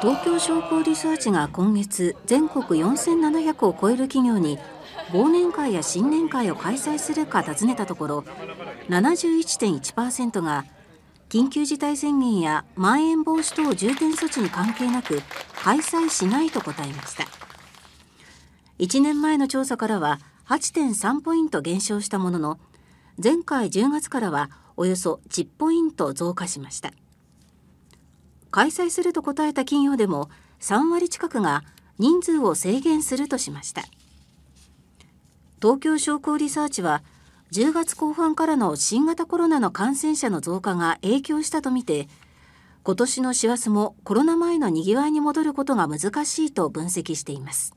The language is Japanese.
東京商工リサーチが今月全国4700を超える企業に忘年会や新年会を開催するか尋ねたところ71.1％が緊急事態宣言やまん延防止等重点措置に関係なく開催しないと答えました1年前の調査からは8.3ポイント減少したものの前回10月からはおよそ10ポイント増加しました。開催すると答えた企業でも3割近くが人数を制限するとしました東京商工リサーチは10月後半からの新型コロナの感染者の増加が影響したとみて今年の師走もコロナ前のにぎわいに戻ることが難しいと分析しています。